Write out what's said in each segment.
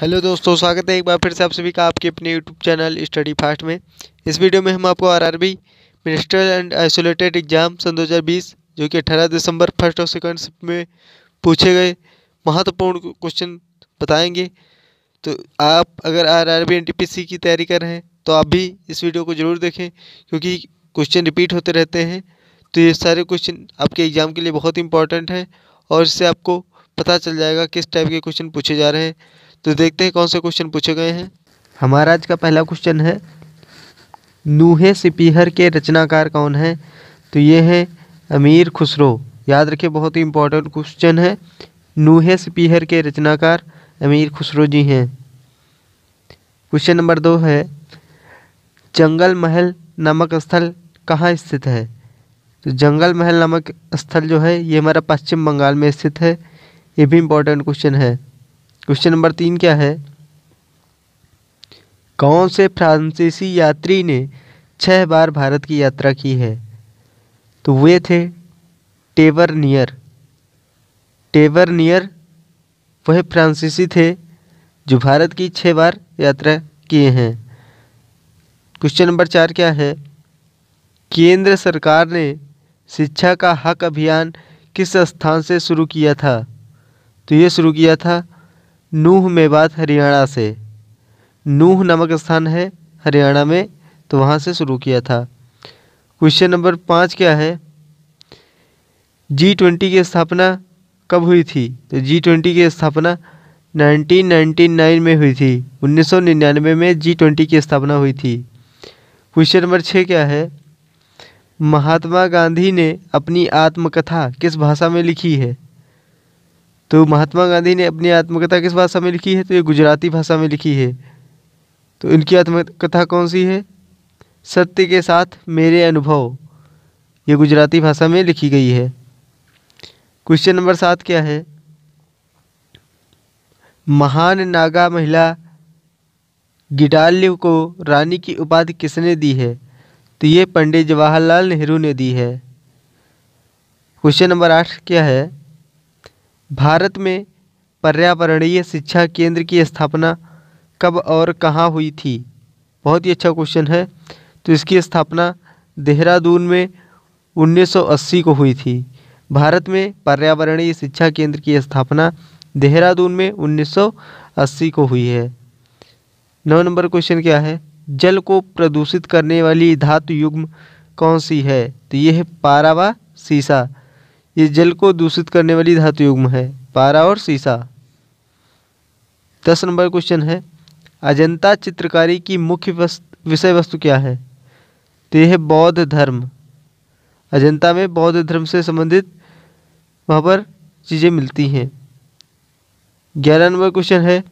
hello दोस्तों स्वागत है एक बार फिर से आप सभी का आपके अपने यूट्यूब चैनल स्टडी फास्ट में इस वीडियो में हम आपको RRB ministerial and isolated exam सन 2020 जो कि 18 दिसंबर फर्स्ट और सेकंड में पूछे गए महत्वपूर्ण क्वेश्चन बताएंगे तो आप अगर आरआरबी एनटीपीसी की तैयारी कर रहे हैं तो आप भी इस वीडियो को ज़रूर देखें क्योंकि क्वेश्चन रिपीट होते रहते हैं तो ये सारे क्वेश्चन आपके एग्ज़ाम के लिए बहुत इंपॉर्टेंट हैं और इससे आपको पता चल जाएगा किस टाइप के क्वेश्चन पूछे जा रहे हैं तो देखते हैं कौन से क्वेश्चन पूछे गए हैं हमारा आज का पहला क्वेश्चन है नूहे सिपीहर के रचनाकार कौन है तो ये है अमीर खुसरो याद रखिए बहुत ही इंपॉर्टेंट क्वेश्चन है नूहे सिपीहर के रचनाकार अमीर खुसरो जी हैं क्वेश्चन नंबर दो है जंगल महल नामक स्थल कहाँ स्थित है तो जंगल महल नामक स्थल जो है ये हमारा पश्चिम बंगाल में स्थित है ये भी इम्पोर्टेंट क्वेश्चन है क्वेश्चन नंबर तीन क्या है कौन से फ्रांसीसी यात्री ने छः बार भारत की यात्रा की है तो वे थे टेवर नियर टेवर नियर वह फ्रांसीसी थे जो भारत की छः बार यात्रा किए हैं क्वेश्चन नंबर चार क्या है केंद्र सरकार ने शिक्षा का हक अभियान किस स्थान से शुरू किया था तो ये शुरू किया था नूह मेवात हरियाणा से नूह नामक स्थान है हरियाणा में तो वहाँ से शुरू किया था क्वेश्चन नंबर पाँच क्या है जी ट्वेंटी की स्थापना कब हुई थी तो जी ट्वेंटी की स्थापना 1999 में हुई थी 1999 में जी ट्वेंटी की स्थापना हुई थी क्वेश्चन नंबर छः क्या है महात्मा गांधी ने अपनी आत्मकथा किस भाषा में लिखी है तो महात्मा गांधी ने अपनी आत्मकथा किस भाषा में लिखी है तो ये गुजराती भाषा में लिखी है तो इनकी आत्मकथा कौन सी है सत्य के साथ मेरे अनुभव ये गुजराती भाषा में लिखी गई है क्वेश्चन नंबर सात क्या है महान नागा महिला गिडाल्यू को रानी की उपाधि किसने दी है तो ये पंडित जवाहरलाल नेहरू ने दी है क्वेश्चन नंबर आठ क्या है भारत में पर्यावरणीय शिक्षा केंद्र की स्थापना कब और कहाँ हुई थी बहुत ही अच्छा क्वेश्चन है तो इसकी स्थापना देहरादून में 1980 को हुई थी भारत में पर्यावरणीय शिक्षा केंद्र की स्थापना देहरादून में 1980 को हुई है नौ नंबर क्वेश्चन क्या है जल को प्रदूषित करने वाली धातु युग्म कौन सी है तो यह है पारावा सीसा ये जल को दूषित करने वाली धातु युग्म है पारा और सीसा दस नंबर क्वेश्चन है अजंता चित्रकारी की मुख्य विषय वस्तु क्या है तो यह बौद्ध धर्म अजंता में बौद्ध धर्म से संबंधित वहाँ पर चीज़ें मिलती हैं ग्यारह नंबर क्वेश्चन है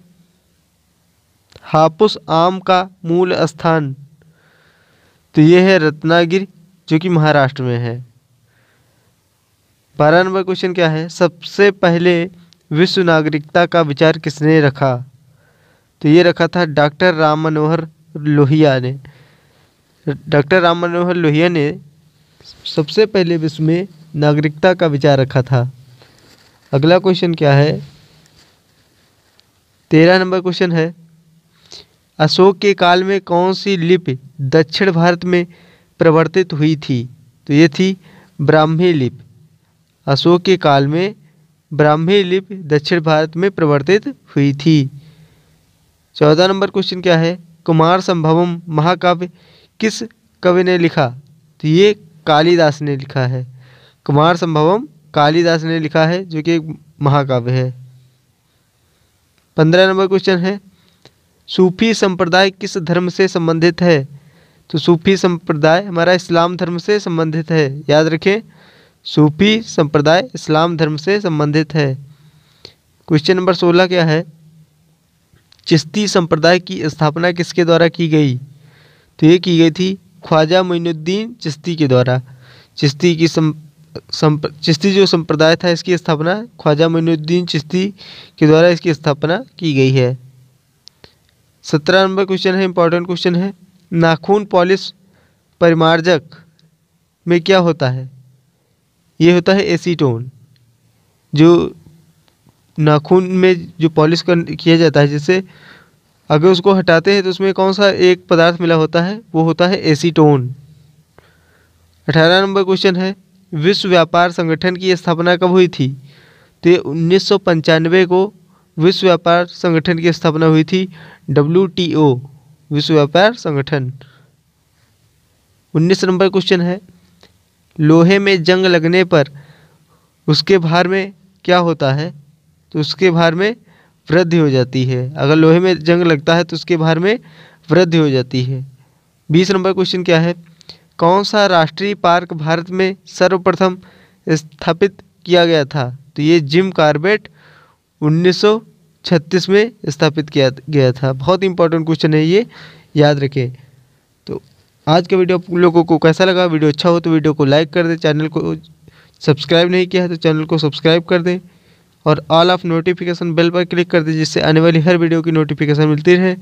हापुस आम का मूल स्थान तो यह है रत्नागिर जो कि महाराष्ट्र में है बारह नंबर क्वेश्चन क्या है सबसे पहले विश्व नागरिकता का विचार किसने रखा तो ये रखा था डॉक्टर राम मनोहर लोहिया ने डॉक्टर राम मनोहर लोहिया ने सबसे पहले विश्व में नागरिकता का विचार रखा था अगला क्वेश्चन क्या है तेरह नंबर क्वेश्चन है अशोक के काल में कौन सी लिपि दक्षिण भारत में प्रवर्तित हुई थी तो ये थी ब्राह्मी लिपि अशोक के काल में ब्राह्मी लिपि दक्षिण भारत में प्रवर्तित हुई थी चौदह नंबर क्वेश्चन क्या है कुमार संभवम महाकाव्य किस कवि ने लिखा तो ये कालिदास ने लिखा है कुमार संभवम कालिदास ने लिखा है जो कि एक महाकाव्य है पंद्रह नंबर क्वेश्चन है सूफी संप्रदाय किस धर्म से संबंधित है तो सूफी संप्रदाय हमारा इस्लाम धर्म से संबंधित है याद रखें सूफी संप्रदाय इस्लाम धर्म से संबंधित है क्वेश्चन नंबर सोलह क्या है चिश्ती संप्रदाय की स्थापना किसके द्वारा की गई तो ये की गई थी ख्वाजा मोइनुद्दीन चिश्ती के द्वारा चिश्ती की सम, सम चिश्ती जो संप्रदाय था इसकी स्थापना ख्वाजा मोइनुद्दीन चिश्ती के द्वारा इसकी स्थापना की गई है सत्रह नंबर क्वेश्चन है इंपॉर्टेंट क्वेश्चन है नाखून पॉलिश परिमार्जक में क्या होता है ये होता है एसीटोन जो नाखून में जो पॉलिश कर किया जाता है जिससे अगर उसको हटाते हैं तो उसमें कौन सा एक पदार्थ मिला होता है वो होता है एसीटोन अठारह नंबर क्वेश्चन है विश्व व्यापार संगठन की स्थापना कब हुई थी तो ये उन्नीस को विश्व व्यापार संगठन की स्थापना हुई थी डब्ल्यू विश्व व्यापार संगठन उन्नीस नंबर क्वेश्चन है लोहे में जंग लगने पर उसके भार में क्या होता है तो उसके भार में वृद्धि हो जाती है अगर लोहे में जंग लगता है तो उसके भार में वृद्धि हो जाती है बीस नंबर क्वेश्चन क्या है कौन सा राष्ट्रीय पार्क भारत में सर्वप्रथम स्थापित किया गया था तो ये जिम कार्बेट 1936 में स्थापित किया गया था बहुत इंपॉर्टेंट क्वेश्चन है ये याद रखें आज का वीडियो आप लोगों को कैसा लगा वीडियो अच्छा हो तो वीडियो को लाइक कर दें चैनल को सब्सक्राइब नहीं किया है तो चैनल को सब्सक्राइब कर दें और ऑल ऑफ नोटिफिकेशन बेल पर क्लिक कर दें जिससे आने वाली हर वीडियो की नोटिफिकेशन मिलती रहे